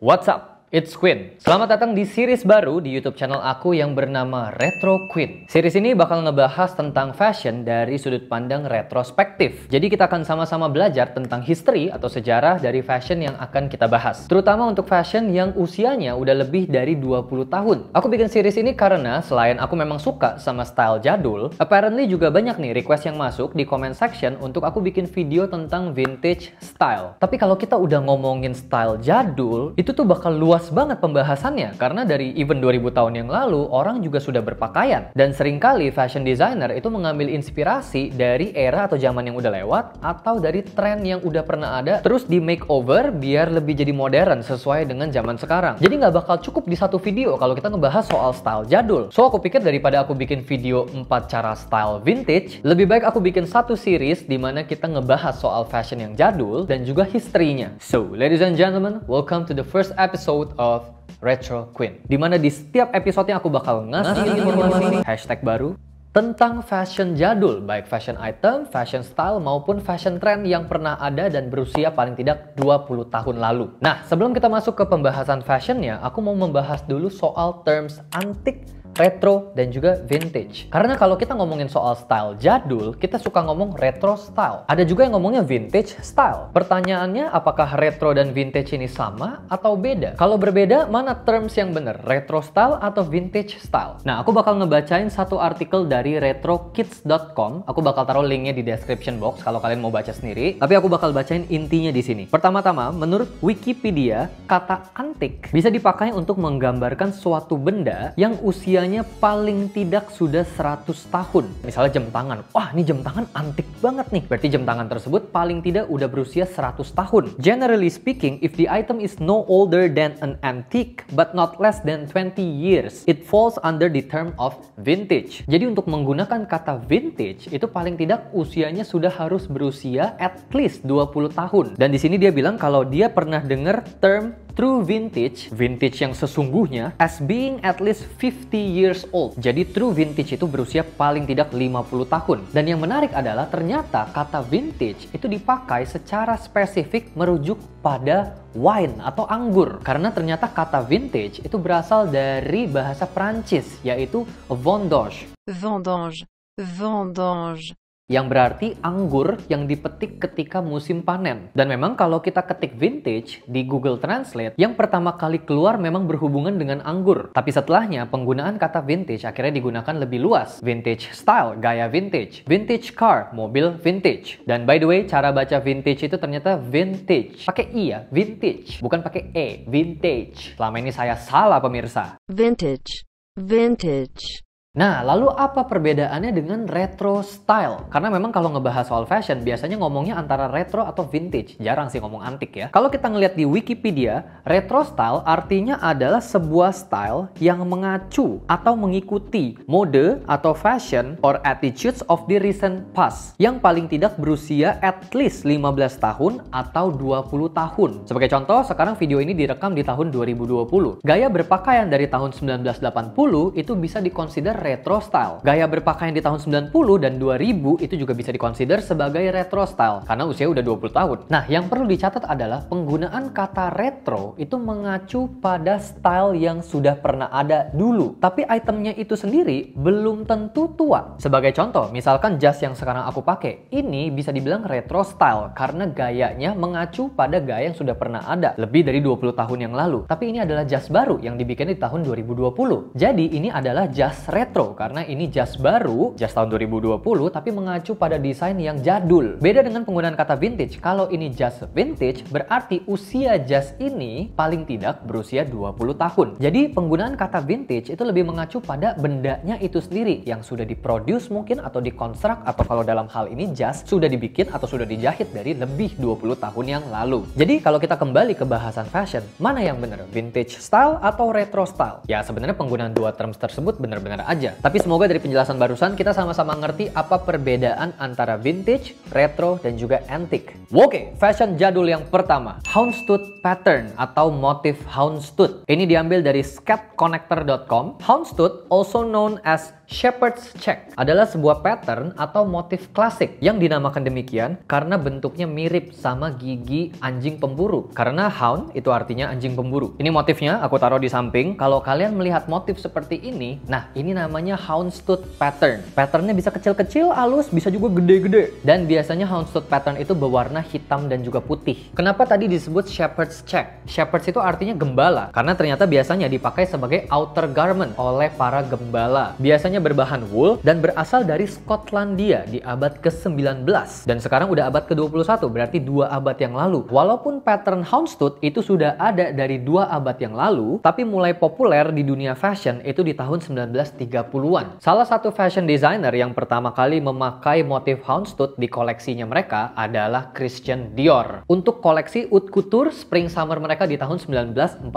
What's up? It's Queen. Selamat datang di series baru di YouTube channel aku yang bernama Retro Queen. Series ini bakal ngebahas tentang fashion dari sudut pandang retrospektif. Jadi kita akan sama-sama belajar tentang history atau sejarah dari fashion yang akan kita bahas. Terutama untuk fashion yang usianya udah lebih dari 20 tahun. Aku bikin series ini karena selain aku memang suka sama style jadul, apparently juga banyak nih request yang masuk di comment section untuk aku bikin video tentang vintage style. Tapi kalau kita udah ngomongin style jadul, itu tuh bakal luas luas banget pembahasannya karena dari even 2000 tahun yang lalu orang juga sudah berpakaian dan seringkali fashion designer itu mengambil inspirasi dari era atau zaman yang udah lewat atau dari tren yang udah pernah ada terus di makeover biar lebih jadi modern sesuai dengan zaman sekarang. Jadi nggak bakal cukup di satu video kalau kita ngebahas soal style jadul. So aku pikir daripada aku bikin video 4 cara style vintage, lebih baik aku bikin satu series di mana kita ngebahas soal fashion yang jadul dan juga historinya. So, ladies and gentlemen, welcome to the first episode episode of Retro Queen. Dimana di setiap episodenya aku bakal ngasih informasi hashtag baru tentang fashion jadul, baik fashion item, fashion style, maupun fashion trend yang pernah ada dan berusia paling tidak 20 tahun lalu. Nah, sebelum kita masuk ke pembahasan fashionnya, aku mau membahas dulu soal terms antik retro, dan juga vintage. Karena kalau kita ngomongin soal style jadul, kita suka ngomong retro style. Ada juga yang ngomongnya vintage style. Pertanyaannya apakah retro dan vintage ini sama atau beda? Kalau berbeda, mana terms yang benar? Retro style atau vintage style? Nah, aku bakal ngebacain satu artikel dari retrokids.com. Aku bakal taruh linknya di description box kalau kalian mau baca sendiri. Tapi aku bakal bacain intinya di sini. Pertama-tama, menurut Wikipedia, kata antik bisa dipakai untuk menggambarkan suatu benda yang usia usianya paling tidak sudah 100 tahun. Misalnya jam tangan. Wah, ini jam tangan antik banget nih. Berarti jam tangan tersebut paling tidak udah berusia 100 tahun. Generally speaking, if the item is no older than an antique but not less than 20 years, it falls under the term of vintage. Jadi untuk menggunakan kata vintage itu paling tidak usianya sudah harus berusia at least 20 tahun. Dan di sini dia bilang kalau dia pernah dengar term true vintage, vintage yang sesungguhnya, as being at least 50 years old. Jadi true vintage itu berusia paling tidak 50 tahun. Dan yang menarik adalah ternyata kata vintage itu dipakai secara spesifik merujuk pada wine atau anggur. Karena ternyata kata vintage itu berasal dari bahasa Prancis, yaitu vendange. Vendange. Vendange yang berarti anggur yang dipetik ketika musim panen. Dan memang kalau kita ketik vintage di Google Translate, yang pertama kali keluar memang berhubungan dengan anggur. Tapi setelahnya, penggunaan kata vintage akhirnya digunakan lebih luas. Vintage style, gaya vintage. Vintage car, mobil vintage. Dan by the way, cara baca vintage itu ternyata vintage. Pakai i ya, vintage. Bukan pakai e, vintage. Selama ini saya salah pemirsa. Vintage. Vintage. Nah, lalu apa perbedaannya dengan retro style? Karena memang kalau ngebahas soal fashion, biasanya ngomongnya antara retro atau vintage. Jarang sih ngomong antik ya. Kalau kita ngelihat di Wikipedia, retro style artinya adalah sebuah style yang mengacu atau mengikuti mode atau fashion or attitudes of the recent past yang paling tidak berusia at least 15 tahun atau 20 tahun. Sebagai contoh, sekarang video ini direkam di tahun 2020. Gaya berpakaian dari tahun 1980 itu bisa dikonsider retro style. Gaya berpakaian di tahun 90 dan 2000 itu juga bisa dikonsider sebagai retro style karena usia udah 20 tahun. Nah, yang perlu dicatat adalah penggunaan kata retro itu mengacu pada style yang sudah pernah ada dulu. Tapi itemnya itu sendiri belum tentu tua. Sebagai contoh, misalkan jas yang sekarang aku pakai, ini bisa dibilang retro style karena gayanya mengacu pada gaya yang sudah pernah ada lebih dari 20 tahun yang lalu. Tapi ini adalah jas baru yang dibikin di tahun 2020. Jadi ini adalah jas retro retro karena ini jas baru, jas tahun 2020 tapi mengacu pada desain yang jadul. Beda dengan penggunaan kata vintage, kalau ini jas vintage berarti usia jas ini paling tidak berusia 20 tahun. Jadi penggunaan kata vintage itu lebih mengacu pada bendanya itu sendiri yang sudah diproduce mungkin atau dikonstruk atau kalau dalam hal ini jas sudah dibikin atau sudah dijahit dari lebih 20 tahun yang lalu. Jadi kalau kita kembali ke bahasan fashion, mana yang benar? Vintage style atau retro style? Ya sebenarnya penggunaan dua terms tersebut benar-benar aja aja. Tapi semoga dari penjelasan barusan kita sama-sama ngerti apa perbedaan antara vintage, retro, dan juga antik. Oke, fashion jadul yang pertama. Houndstooth pattern atau motif houndstooth. Ini diambil dari scatconnector.com. Houndstooth also known as Shepherd's Check adalah sebuah pattern atau motif klasik yang dinamakan demikian karena bentuknya mirip sama gigi anjing pemburu. Karena hound itu artinya anjing pemburu. Ini motifnya aku taruh di samping. Kalau kalian melihat motif seperti ini, nah ini namanya houndstooth pattern. Patternnya bisa kecil-kecil, halus, bisa juga gede-gede. Dan biasanya houndstooth pattern itu berwarna hitam dan juga putih. Kenapa tadi disebut Shepherd's Check? Shepherds itu artinya gembala karena ternyata biasanya dipakai sebagai outer garment oleh para gembala. Biasanya berbahan wool dan berasal dari Skotlandia di abad ke-19. Dan sekarang udah abad ke-21, berarti dua abad yang lalu. Walaupun pattern houndstooth itu sudah ada dari dua abad yang lalu, tapi mulai populer di dunia fashion itu di tahun 1930-an. Salah satu fashion designer yang pertama kali memakai motif houndstooth di koleksinya mereka adalah Christian Dior. Untuk koleksi haute couture spring summer mereka di tahun 1948.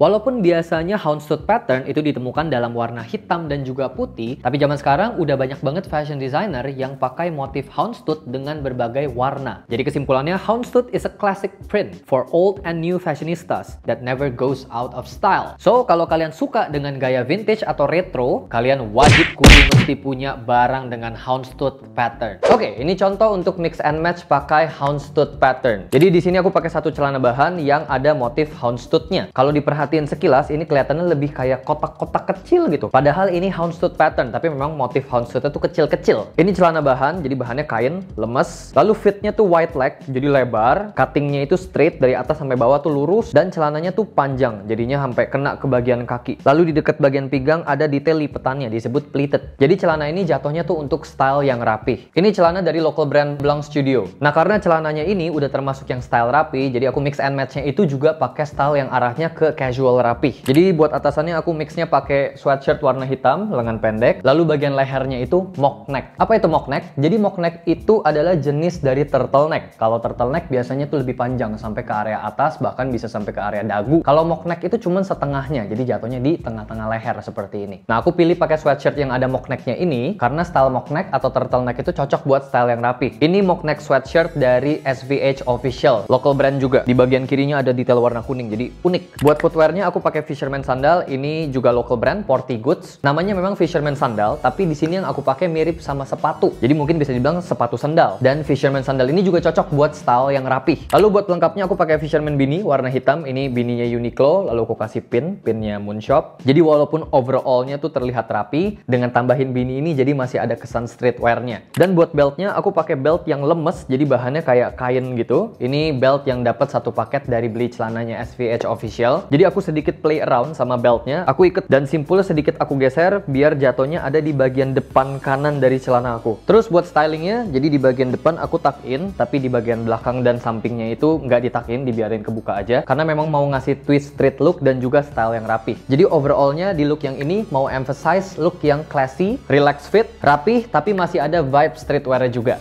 Walaupun biasanya houndstooth pattern itu ditemukan dalam warna hitam dan juga juga putih, tapi zaman sekarang udah banyak banget fashion designer yang pakai motif houndstooth dengan berbagai warna. Jadi kesimpulannya, houndstooth is a classic print for old and new fashionistas that never goes out of style. So, kalau kalian suka dengan gaya vintage atau retro, kalian wajib kudu mesti punya barang dengan houndstooth pattern. Oke, okay, ini contoh untuk mix and match pakai houndstooth pattern. Jadi di sini aku pakai satu celana bahan yang ada motif houndstoothnya. Kalau diperhatiin sekilas, ini kelihatannya lebih kayak kotak-kotak kecil gitu. Padahal ini houndstooth houndstooth pattern, tapi memang motif houndstoothnya tuh kecil-kecil. Ini celana bahan, jadi bahannya kain, lemes. Lalu fitnya tuh wide leg, jadi lebar. Cuttingnya itu straight, dari atas sampai bawah tuh lurus. Dan celananya tuh panjang, jadinya sampai kena ke bagian kaki. Lalu di dekat bagian pinggang ada detail lipetannya, disebut pleated. Jadi celana ini jatuhnya tuh untuk style yang rapi. Ini celana dari local brand Blanc Studio. Nah karena celananya ini udah termasuk yang style rapi, jadi aku mix and matchnya itu juga pakai style yang arahnya ke casual rapi. Jadi buat atasannya aku mixnya pakai sweatshirt warna hitam, lengan pendek. Lalu bagian lehernya itu mock neck. Apa itu mock neck? Jadi mock neck itu adalah jenis dari turtle neck. Kalau turtle neck biasanya tuh lebih panjang sampai ke area atas bahkan bisa sampai ke area dagu. Kalau mock neck itu cuma setengahnya. Jadi jatuhnya di tengah-tengah leher seperti ini. Nah, aku pilih pakai sweatshirt yang ada mock necknya ini karena style mock neck atau turtle neck itu cocok buat style yang rapi. Ini mock neck sweatshirt dari SVH Official, local brand juga. Di bagian kirinya ada detail warna kuning jadi unik. Buat footwearnya aku pakai fisherman sandal, ini juga local brand Porty Goods. Namanya memang fisherman sandal, tapi di sini yang aku pakai mirip sama sepatu. Jadi mungkin bisa dibilang sepatu sandal. Dan fisherman sandal ini juga cocok buat style yang rapih. Lalu buat lengkapnya aku pakai fisherman beanie warna hitam. Ini bininya Uniqlo, lalu aku kasih pin, pinnya Moonshop. Jadi walaupun overallnya tuh terlihat rapi, dengan tambahin beanie ini jadi masih ada kesan streetwearnya. Dan buat beltnya aku pakai belt yang lemes, jadi bahannya kayak kain gitu. Ini belt yang dapat satu paket dari beli celananya SVH Official. Jadi aku sedikit play around sama beltnya. Aku ikut dan simpulnya sedikit aku geser, biar jatuhnya ada di bagian depan kanan dari celana aku. Terus buat stylingnya, jadi di bagian depan aku tuck in, tapi di bagian belakang dan sampingnya itu nggak in, dibiarin kebuka aja. Karena memang mau ngasih twist street look dan juga style yang rapi. Jadi overallnya di look yang ini mau emphasize look yang classy, relax fit, rapi, tapi masih ada vibe streetwear juga.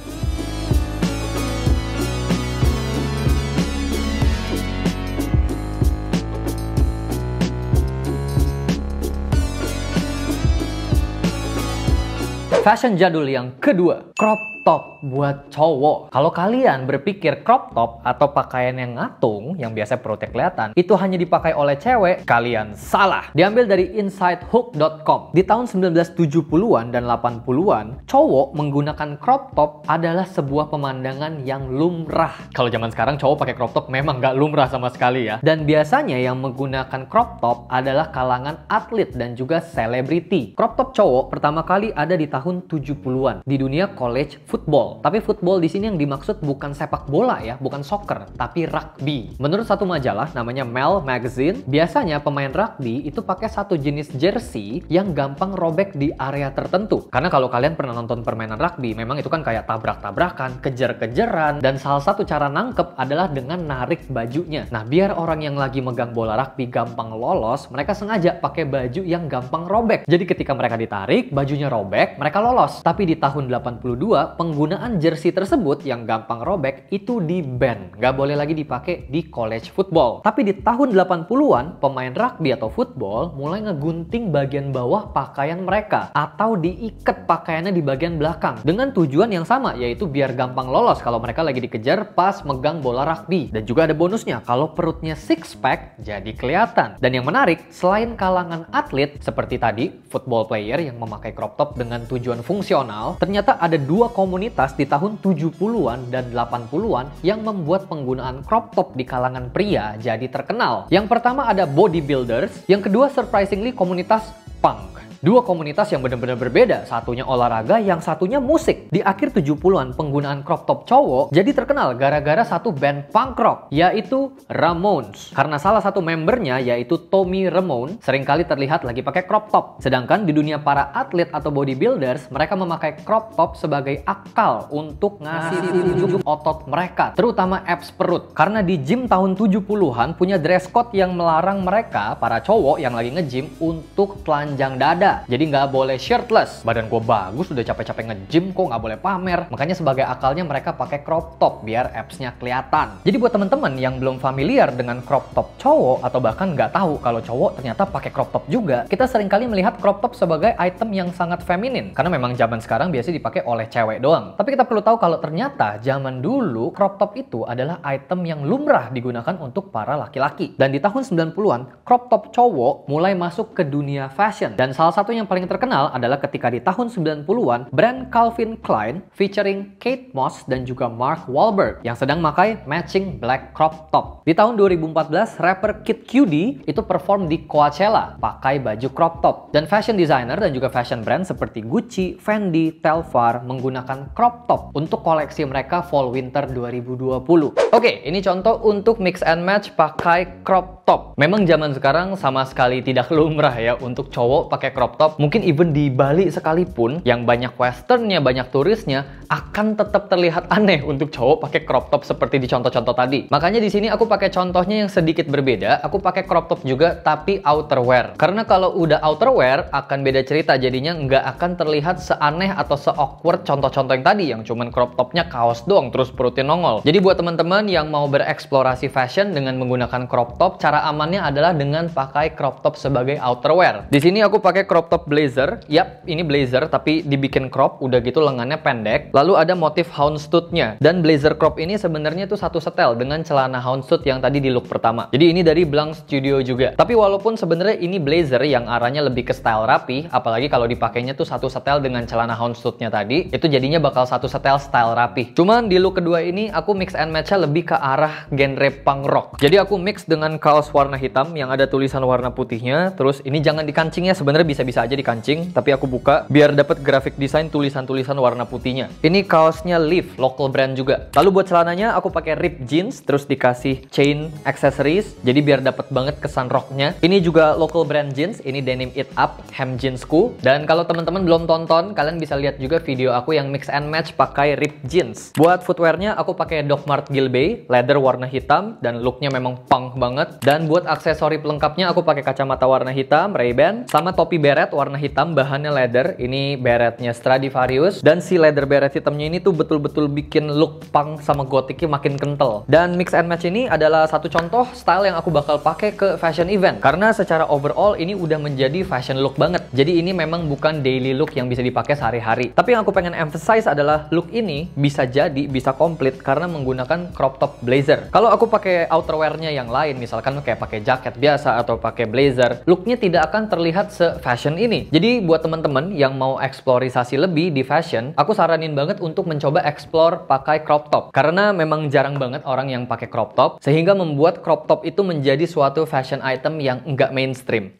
Fashion jadul yang kedua, crop top buat cowok. Kalau kalian berpikir crop top atau pakaian yang ngatung, yang biasa perutnya kelihatan, itu hanya dipakai oleh cewek, kalian salah. Diambil dari insidehook.com. Di tahun 1970-an dan 80-an, cowok menggunakan crop top adalah sebuah pemandangan yang lumrah. Kalau zaman sekarang cowok pakai crop top memang nggak lumrah sama sekali ya. Dan biasanya yang menggunakan crop top adalah kalangan atlet dan juga selebriti. Crop top cowok pertama kali ada di tahun 70-an di dunia college football. Tapi football di sini yang dimaksud bukan sepak bola ya, bukan soccer, tapi rugby. Menurut satu majalah namanya Mel Magazine, biasanya pemain rugby itu pakai satu jenis jersey yang gampang robek di area tertentu. Karena kalau kalian pernah nonton permainan rugby, memang itu kan kayak tabrak-tabrakan, kejar-kejaran, dan salah satu cara nangkep adalah dengan narik bajunya. Nah, biar orang yang lagi megang bola rugby gampang lolos, mereka sengaja pakai baju yang gampang robek. Jadi ketika mereka ditarik, bajunya robek, mereka lolos. Tapi di tahun 82, penggunaan jersey tersebut yang gampang robek itu di ban, nggak boleh lagi dipakai di college football. Tapi di tahun 80-an, pemain rugby atau football mulai ngegunting bagian bawah pakaian mereka atau diikat pakaiannya di bagian belakang dengan tujuan yang sama yaitu biar gampang lolos kalau mereka lagi dikejar pas megang bola rugby. Dan juga ada bonusnya kalau perutnya six pack jadi kelihatan. Dan yang menarik, selain kalangan atlet seperti tadi football player yang memakai crop top dengan tujuan fungsional, ternyata ada dua komunitas di tahun 70-an dan 80-an yang membuat penggunaan crop top di kalangan pria jadi terkenal. Yang pertama ada bodybuilders, yang kedua surprisingly komunitas punk. Dua komunitas yang benar-benar berbeda, satunya olahraga, yang satunya musik. Di akhir 70-an, penggunaan crop top cowok jadi terkenal gara-gara satu band punk rock, yaitu Ramones. Karena salah satu membernya, yaitu Tommy Ramone, seringkali terlihat lagi pakai crop top. Sedangkan di dunia para atlet atau bodybuilders, mereka memakai crop top sebagai akal untuk ngasih tunjuk otot mereka, terutama abs perut. Karena di gym tahun 70-an punya dress code yang melarang mereka, para cowok yang lagi nge-gym, untuk telanjang dada jadi nggak boleh shirtless. Badan gue bagus, udah capek-capek nge-gym kok nggak boleh pamer. Makanya sebagai akalnya mereka pakai crop top biar appsnya kelihatan. Jadi buat temen-temen yang belum familiar dengan crop top cowok atau bahkan nggak tahu kalau cowok ternyata pakai crop top juga, kita sering kali melihat crop top sebagai item yang sangat feminin. Karena memang zaman sekarang biasanya dipakai oleh cewek doang. Tapi kita perlu tahu kalau ternyata zaman dulu crop top itu adalah item yang lumrah digunakan untuk para laki-laki. Dan di tahun 90-an, crop top cowok mulai masuk ke dunia fashion. Dan salah satu satu yang paling terkenal adalah ketika di tahun 90-an, brand Calvin Klein featuring Kate Moss dan juga Mark Wahlberg yang sedang memakai matching black crop top. Di tahun 2014, rapper Kid Cudi itu perform di Coachella pakai baju crop top. Dan fashion designer dan juga fashion brand seperti Gucci, Fendi, Telfar menggunakan crop top untuk koleksi mereka Fall Winter 2020. Oke, ini contoh untuk mix and match pakai crop top. Memang zaman sekarang sama sekali tidak lumrah ya untuk cowok pakai crop crop top, mungkin even di Bali sekalipun yang banyak westernnya, banyak turisnya akan tetap terlihat aneh untuk cowok pakai crop top seperti di contoh-contoh tadi. Makanya di sini aku pakai contohnya yang sedikit berbeda, aku pakai crop top juga tapi outerwear. Karena kalau udah outerwear akan beda cerita jadinya nggak akan terlihat seaneh atau se-awkward contoh-contoh yang tadi yang cuman crop topnya kaos doang terus perutnya nongol. Jadi buat teman-teman yang mau bereksplorasi fashion dengan menggunakan crop top, cara amannya adalah dengan pakai crop top sebagai outerwear. Di sini aku pakai crop top blazer. Yap, ini blazer tapi dibikin crop, udah gitu lengannya pendek. Lalu ada motif houndstoothnya. Dan blazer crop ini sebenarnya tuh satu setel dengan celana houndstooth yang tadi di look pertama. Jadi ini dari Blank Studio juga. Tapi walaupun sebenarnya ini blazer yang arahnya lebih ke style rapi, apalagi kalau dipakainya tuh satu setel dengan celana houndstoothnya tadi, itu jadinya bakal satu setel style rapi. Cuman di look kedua ini aku mix and matchnya lebih ke arah genre punk rock. Jadi aku mix dengan kaos warna hitam yang ada tulisan warna putihnya, terus ini jangan dikancingnya sebenarnya bisa bisa aja dikancing, tapi aku buka biar dapat grafik desain tulisan-tulisan warna putihnya. Ini kaosnya Leaf, local brand juga. Lalu buat celananya aku pakai rip jeans, terus dikasih chain accessories, jadi biar dapat banget kesan rocknya Ini juga local brand jeans, ini denim it up, hem jeansku. Dan kalau teman-teman belum tonton, kalian bisa lihat juga video aku yang mix and match pakai rip jeans. Buat footwearnya aku pakai Doc Mart Gilbey, leather warna hitam, dan looknya memang punk banget. Dan buat aksesori pelengkapnya aku pakai kacamata warna hitam, Ray-Ban, sama topi bear beret warna hitam, bahannya leather. Ini beretnya Stradivarius. Dan si leather beret hitamnya ini tuh betul-betul bikin look punk sama gotiknya makin kental. Dan mix and match ini adalah satu contoh style yang aku bakal pakai ke fashion event. Karena secara overall ini udah menjadi fashion look banget. Jadi ini memang bukan daily look yang bisa dipakai sehari-hari. Tapi yang aku pengen emphasize adalah look ini bisa jadi, bisa komplit karena menggunakan crop top blazer. Kalau aku pakai outerwearnya yang lain, misalkan kayak pakai jaket biasa atau pakai blazer, looknya tidak akan terlihat se-fashion fashion ini. Jadi buat teman-teman yang mau eksplorisasi lebih di fashion, aku saranin banget untuk mencoba explore pakai crop top. Karena memang jarang banget orang yang pakai crop top, sehingga membuat crop top itu menjadi suatu fashion item yang nggak mainstream.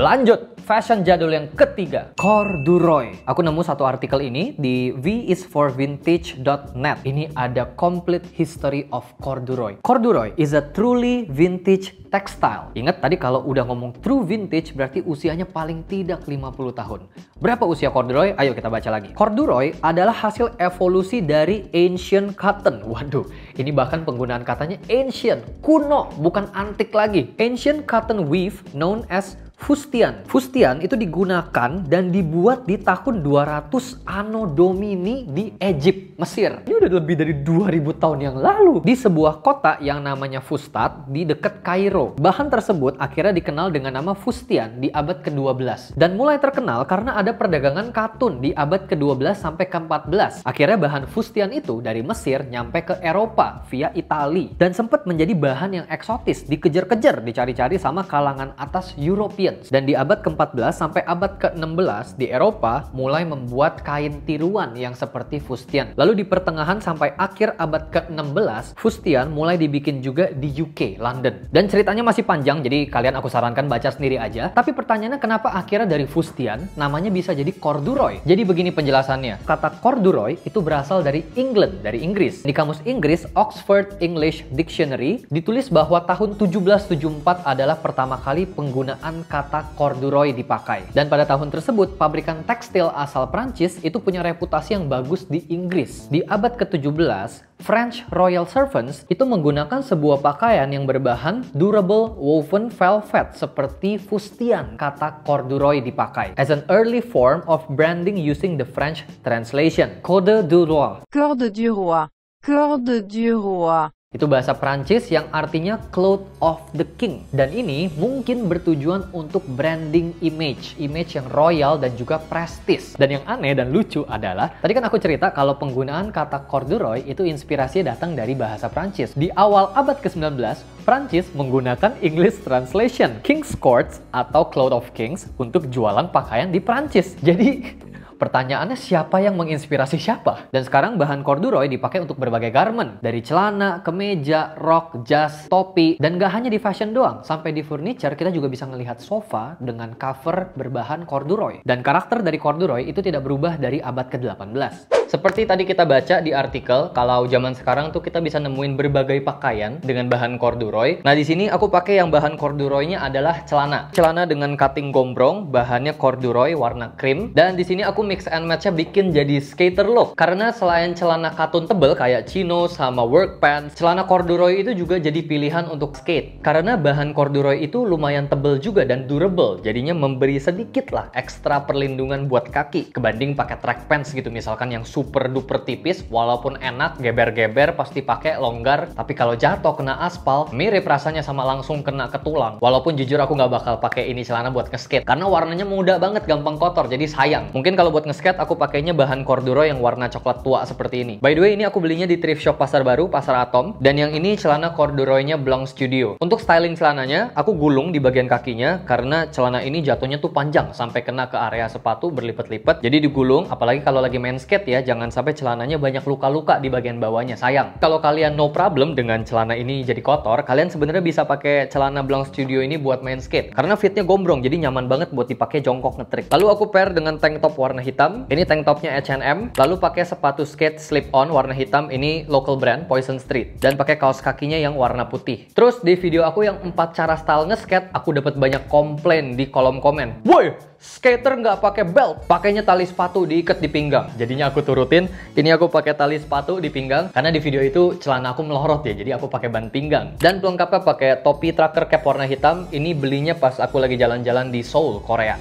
lanjut fashion jadul yang ketiga, corduroy. Aku nemu satu artikel ini di visforvintage.net. Ini ada complete history of corduroy. Corduroy is a truly vintage textile. Ingat tadi kalau udah ngomong true vintage berarti usianya paling tidak 50 tahun. Berapa usia corduroy? Ayo kita baca lagi. Corduroy adalah hasil evolusi dari ancient cotton. Waduh, ini bahkan penggunaan katanya ancient, kuno, bukan antik lagi. Ancient cotton weave known as Fustian. Fustian itu digunakan dan dibuat di tahun 200 Anno Domini di Egypt, Mesir. Ini udah lebih dari 2000 tahun yang lalu. Di sebuah kota yang namanya Fustat di dekat Kairo. Bahan tersebut akhirnya dikenal dengan nama Fustian di abad ke-12. Dan mulai terkenal karena ada perdagangan katun di abad ke-12 sampai ke-14. Akhirnya bahan Fustian itu dari Mesir nyampe ke Eropa via Italia. Dan sempat menjadi bahan yang eksotis, dikejar-kejar, dicari-cari sama kalangan atas European dan di abad ke-14 sampai abad ke-16 di Eropa mulai membuat kain tiruan yang seperti fustian. Lalu di pertengahan sampai akhir abad ke-16, fustian mulai dibikin juga di UK, London. Dan ceritanya masih panjang, jadi kalian aku sarankan baca sendiri aja. Tapi pertanyaannya kenapa akhirnya dari fustian namanya bisa jadi corduroy? Jadi begini penjelasannya. Kata corduroy itu berasal dari England, dari Inggris. Di kamus Inggris Oxford English Dictionary ditulis bahwa tahun 1774 adalah pertama kali penggunaan kata kata corduroy dipakai. Dan pada tahun tersebut, pabrikan tekstil asal Prancis itu punya reputasi yang bagus di Inggris. Di abad ke-17, French Royal Servants itu menggunakan sebuah pakaian yang berbahan durable woven velvet seperti fustian kata corduroy dipakai as an early form of branding using the French translation côte du roi corde du roi corde du roi itu bahasa Prancis yang artinya cloth of the king. Dan ini mungkin bertujuan untuk branding image, image yang royal dan juga prestis. Dan yang aneh dan lucu adalah, tadi kan aku cerita kalau penggunaan kata corduroy itu inspirasi datang dari bahasa Prancis. Di awal abad ke-19, Prancis menggunakan English translation King's Court atau Cloth of Kings untuk jualan pakaian di Prancis. Jadi pertanyaannya siapa yang menginspirasi siapa? Dan sekarang bahan corduroy dipakai untuk berbagai garment, dari celana, kemeja, rok, jas, topi, dan gak hanya di fashion doang, sampai di furniture kita juga bisa melihat sofa dengan cover berbahan corduroy. Dan karakter dari corduroy itu tidak berubah dari abad ke-18. Seperti tadi kita baca di artikel, kalau zaman sekarang tuh kita bisa nemuin berbagai pakaian dengan bahan corduroy. Nah, di sini aku pakai yang bahan corduroynya adalah celana. Celana dengan cutting gombrong, bahannya corduroy warna krim. Dan di sini aku mix and match-nya bikin jadi skater look. Karena selain celana katun tebel kayak chino sama work pants, celana corduroy itu juga jadi pilihan untuk skate. Karena bahan corduroy itu lumayan tebel juga dan durable, jadinya memberi sedikit lah ekstra perlindungan buat kaki kebanding pakai track pants gitu misalkan yang super super duper tipis walaupun enak geber-geber pasti pakai longgar tapi kalau jatuh kena aspal mirip rasanya sama langsung kena ke tulang walaupun jujur aku nggak bakal pakai ini celana buat ngeskate karena warnanya muda banget gampang kotor jadi sayang mungkin kalau buat ngeskate aku pakainya bahan corduroy yang warna coklat tua seperti ini by the way ini aku belinya di thrift shop pasar baru pasar atom dan yang ini celana corduroynya Blanc Studio untuk styling celananya aku gulung di bagian kakinya karena celana ini jatuhnya tuh panjang sampai kena ke area sepatu berlipat-lipat jadi digulung apalagi kalau lagi main skate ya jangan sampai celananya banyak luka-luka di bagian bawahnya, sayang. Kalau kalian no problem dengan celana ini jadi kotor, kalian sebenarnya bisa pakai celana Blanc Studio ini buat main skate. Karena fitnya gombrong, jadi nyaman banget buat dipakai jongkok ngetrik. Lalu aku pair dengan tank top warna hitam, ini tank topnya H&M, lalu pakai sepatu skate slip-on warna hitam, ini local brand Poison Street, dan pakai kaos kakinya yang warna putih. Terus di video aku yang empat cara style ngeskate aku dapat banyak komplain di kolom komen. Woi, skater nggak pakai belt, pakainya tali sepatu diikat di pinggang. Jadinya aku turutin, ini aku pakai tali sepatu di pinggang karena di video itu celana aku melorot ya, jadi aku pakai ban pinggang. Dan pelengkapnya pakai topi tracker cap warna hitam, ini belinya pas aku lagi jalan-jalan di Seoul, Korea.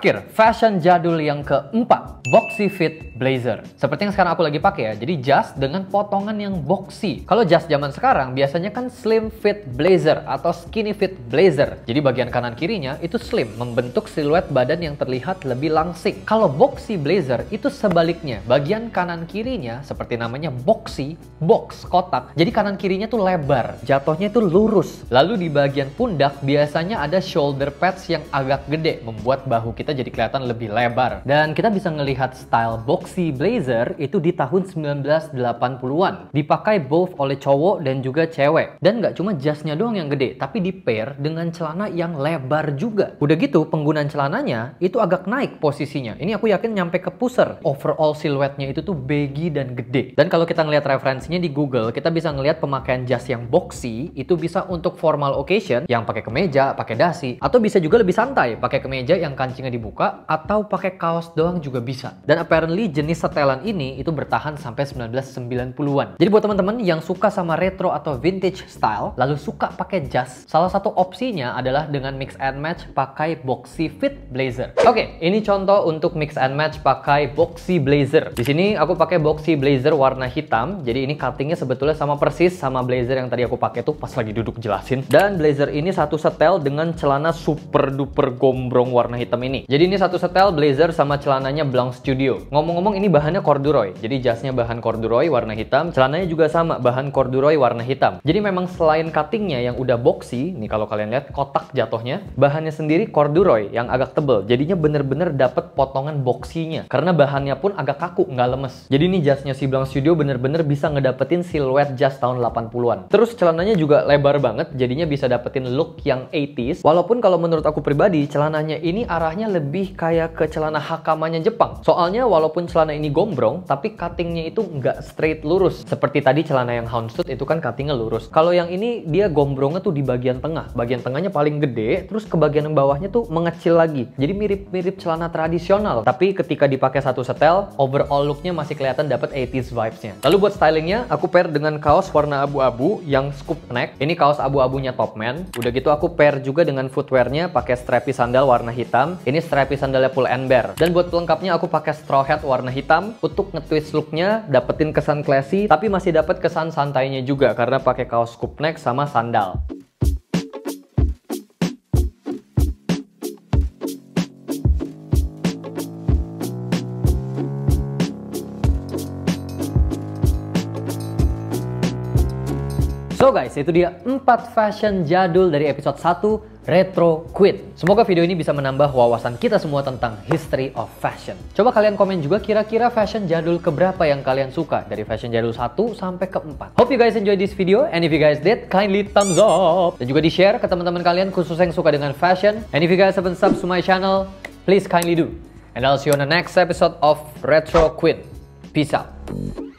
terakhir, fashion jadul yang keempat, boxy fit blazer. Seperti yang sekarang aku lagi pakai ya, jadi jas dengan potongan yang boxy. Kalau jas zaman sekarang biasanya kan slim fit blazer atau skinny fit blazer. Jadi bagian kanan kirinya itu slim, membentuk siluet badan yang terlihat lebih langsing. Kalau boxy blazer itu sebaliknya, bagian kanan kirinya seperti namanya boxy, box, kotak. Jadi kanan kirinya tuh lebar, jatuhnya itu lurus. Lalu di bagian pundak biasanya ada shoulder pads yang agak gede, membuat bahu kita kita jadi kelihatan lebih lebar. Dan kita bisa melihat style boxy blazer itu di tahun 1980-an. Dipakai both oleh cowok dan juga cewek. Dan nggak cuma jasnya doang yang gede, tapi di pair dengan celana yang lebar juga. Udah gitu, penggunaan celananya itu agak naik posisinya. Ini aku yakin nyampe ke pusar. Overall siluetnya itu tuh baggy dan gede. Dan kalau kita ngelihat referensinya di Google, kita bisa ngelihat pemakaian jas yang boxy itu bisa untuk formal occasion yang pakai kemeja, pakai dasi, atau bisa juga lebih santai pakai kemeja yang kancingnya di dibuka atau pakai kaos doang juga bisa. Dan apparently jenis setelan ini itu bertahan sampai 1990-an. Jadi buat teman-teman yang suka sama retro atau vintage style lalu suka pakai jas, salah satu opsinya adalah dengan mix and match pakai boxy fit blazer. Oke, okay, ini contoh untuk mix and match pakai boxy blazer. Di sini aku pakai boxy blazer warna hitam. Jadi ini cuttingnya sebetulnya sama persis sama blazer yang tadi aku pakai tuh pas lagi duduk jelasin. Dan blazer ini satu setel dengan celana super duper gombrong warna hitam ini. Jadi ini satu setel blazer sama celananya Blanc Studio. Ngomong-ngomong ini bahannya corduroy. Jadi jasnya bahan corduroy warna hitam, celananya juga sama bahan corduroy warna hitam. Jadi memang selain cuttingnya yang udah boxy, nih kalau kalian lihat kotak jatuhnya, bahannya sendiri corduroy yang agak tebel. Jadinya bener-bener dapet potongan boxinya. Karena bahannya pun agak kaku, nggak lemes. Jadi ini jasnya si Blanc Studio bener-bener bisa ngedapetin siluet jas tahun 80-an. Terus celananya juga lebar banget, jadinya bisa dapetin look yang 80s. Walaupun kalau menurut aku pribadi, celananya ini arahnya lebih lebih kayak ke celana hakamannya Jepang. Soalnya walaupun celana ini gombrong, tapi cuttingnya itu nggak straight lurus. Seperti tadi celana yang houndstooth itu kan cuttingnya lurus. Kalau yang ini dia gombrongnya tuh di bagian tengah. Bagian tengahnya paling gede, terus ke bagian yang bawahnya tuh mengecil lagi. Jadi mirip-mirip celana tradisional. Tapi ketika dipakai satu setel, overall looknya masih kelihatan dapat 80s vibes-nya. Lalu buat stylingnya, aku pair dengan kaos warna abu-abu yang scoop neck. Ini kaos abu-abunya Topman. Udah gitu aku pair juga dengan footwearnya pakai strappy sandal warna hitam. Ini strapi sandalnya and ember. Dan buat pelengkapnya aku pakai straw hat warna hitam untuk nge-twist looknya, dapetin kesan classy tapi masih dapet kesan santainya juga karena pakai kaos scoop neck sama sandal. So guys, itu dia 4 fashion jadul dari episode 1 Retro Quit. Semoga video ini bisa menambah wawasan kita semua tentang history of fashion. Coba kalian komen juga kira-kira fashion jadul keberapa yang kalian suka dari fashion jadul 1 sampai ke 4. Hope you guys enjoy this video and if you guys did, kindly thumbs up dan juga di-share ke teman-teman kalian khusus yang suka dengan fashion. And if you guys haven't subscribed to my channel, please kindly do. And I'll see you on the next episode of Retro Quit. Peace out.